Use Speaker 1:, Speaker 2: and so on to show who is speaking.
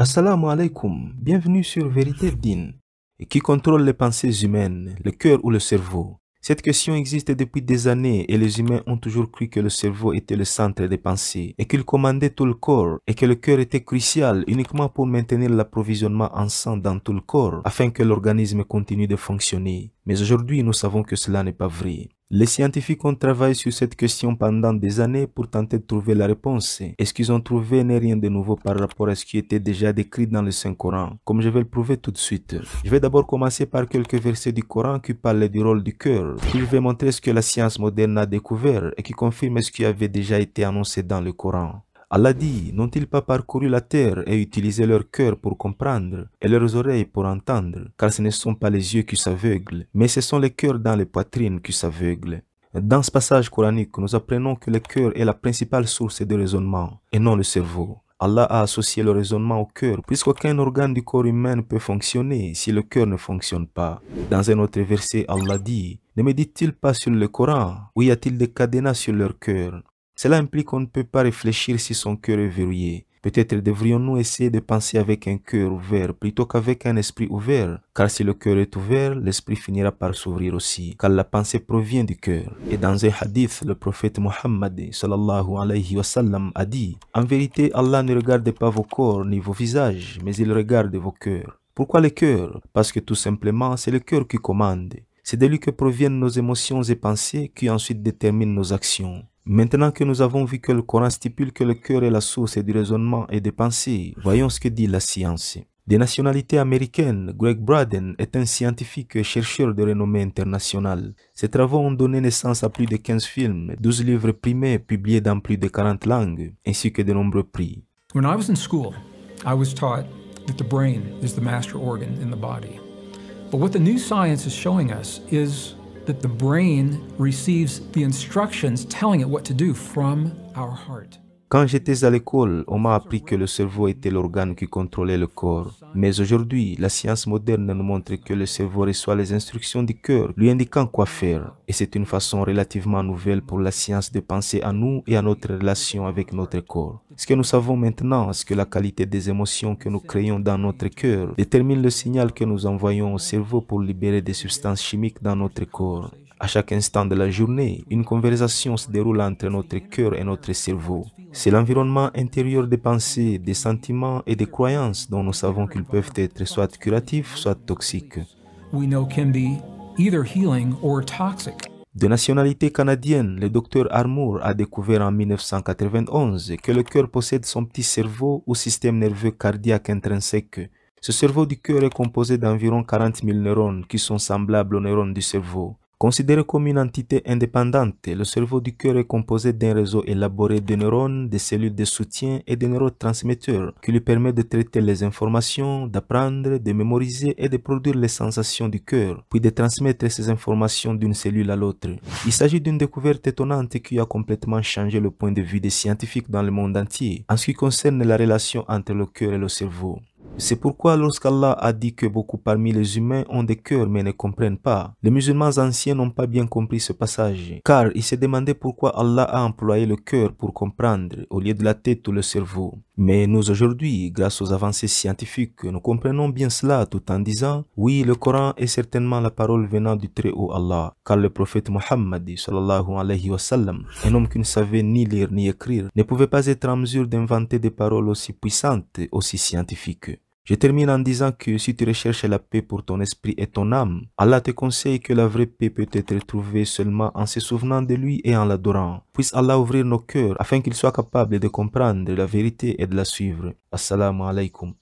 Speaker 1: Assalamu alaikum, bienvenue sur Vérité Din. Qui contrôle les pensées humaines, le cœur ou le cerveau Cette question existe depuis des années et les humains ont toujours cru que le cerveau était le centre des pensées et qu'il commandait tout le corps et que le cœur était crucial uniquement pour maintenir l'approvisionnement en sang dans tout le corps afin que l'organisme continue de fonctionner. Mais aujourd'hui, nous savons que cela n'est pas vrai. Les scientifiques ont travaillé sur cette question pendant des années pour tenter de trouver la réponse. Et ce qu'ils ont trouvé n'est rien de nouveau par rapport à ce qui était déjà décrit dans le Saint-Coran, comme je vais le prouver tout de suite. Je vais d'abord commencer par quelques versets du Coran qui parlent du rôle du cœur. Puis je vais montrer ce que la science moderne a découvert et qui confirme ce qui avait déjà été annoncé dans le Coran. Allah dit, n'ont-ils pas parcouru la terre et utilisé leur cœur pour comprendre et leurs oreilles pour entendre, car ce ne sont pas les yeux qui s'aveuglent, mais ce sont les cœurs dans les poitrines qui s'aveuglent. Dans ce passage coranique, nous apprenons que le cœur est la principale source de raisonnement et non le cerveau. Allah a associé le raisonnement au cœur, puisqu'aucun organe du corps humain ne peut fonctionner si le cœur ne fonctionne pas. Dans un autre verset, Allah dit Ne méditent il pas sur le Coran Ou y a-t-il des cadenas sur leur cœur cela implique qu'on ne peut pas réfléchir si son cœur est verrouillé. Peut-être devrions-nous essayer de penser avec un cœur ouvert plutôt qu'avec un esprit ouvert, car si le cœur est ouvert, l'esprit finira par s'ouvrir aussi, car la pensée provient du cœur. Et dans un hadith, le prophète Muhammad sallallahu alayhi wa a dit « En vérité, Allah ne regarde pas vos corps ni vos visages, mais il regarde vos cœurs. » Pourquoi le cœur Parce que tout simplement, c'est le cœur qui commande. C'est de lui que proviennent nos émotions et pensées qui ensuite déterminent nos actions. Maintenant que nous avons vu que le Coran stipule que le cœur est la source du raisonnement et des pensées, voyons ce que dit la science. Des nationalités américaines, Greg Braden est un scientifique et chercheur de renommée internationale. Ses travaux ont donné naissance à plus de 15 films, 12 livres primés publiés dans plus de 40 langues, ainsi que de nombreux prix.
Speaker 2: When I was in school, I was taught that the brain is the master organ in the body. But what the new science is showing us is that the brain receives the instructions telling it what to do from our heart.
Speaker 1: Quand j'étais à l'école, on m'a appris que le cerveau était l'organe qui contrôlait le corps. Mais aujourd'hui, la science moderne nous montre que le cerveau reçoit les instructions du cœur, lui indiquant quoi faire. Et c'est une façon relativement nouvelle pour la science de penser à nous et à notre relation avec notre corps. Ce que nous savons maintenant, c'est que la qualité des émotions que nous créons dans notre cœur détermine le signal que nous envoyons au cerveau pour libérer des substances chimiques dans notre corps. À chaque instant de la journée, une conversation se déroule entre notre cœur et notre cerveau. C'est l'environnement intérieur des pensées, des sentiments et des croyances dont nous savons qu'ils peuvent être soit curatifs, soit toxiques.
Speaker 2: De
Speaker 1: nationalité canadienne, le docteur Armour a découvert en 1991 que le cœur possède son petit cerveau ou système nerveux cardiaque intrinsèque. Ce cerveau du cœur est composé d'environ 40 000 neurones qui sont semblables aux neurones du cerveau. Considéré comme une entité indépendante, le cerveau du cœur est composé d'un réseau élaboré de neurones, de cellules de soutien et de neurotransmetteurs qui lui permet de traiter les informations, d'apprendre, de mémoriser et de produire les sensations du cœur, puis de transmettre ces informations d'une cellule à l'autre. Il s'agit d'une découverte étonnante qui a complètement changé le point de vue des scientifiques dans le monde entier en ce qui concerne la relation entre le cœur et le cerveau. C'est pourquoi lorsqu'Allah a dit que beaucoup parmi les humains ont des cœurs mais ne comprennent pas, les musulmans anciens n'ont pas bien compris ce passage, car ils se demandaient pourquoi Allah a employé le cœur pour comprendre au lieu de la tête ou le cerveau. Mais nous aujourd'hui, grâce aux avancées scientifiques, nous comprenons bien cela tout en disant oui, le Coran est certainement la parole venant du Très-Haut Allah, car le prophète Muhammad sallallahu alayhi wa sallam, un homme qui ne savait ni lire ni écrire, ne pouvait pas être en mesure d'inventer des paroles aussi puissantes, aussi scientifiques. Je termine en disant que si tu recherches la paix pour ton esprit et ton âme, Allah te conseille que la vraie paix peut être trouvée seulement en se souvenant de lui et en l'adorant. Puisse Allah ouvrir nos cœurs afin qu'ils soient capables de comprendre la vérité et de la suivre. Assalamu alaikum.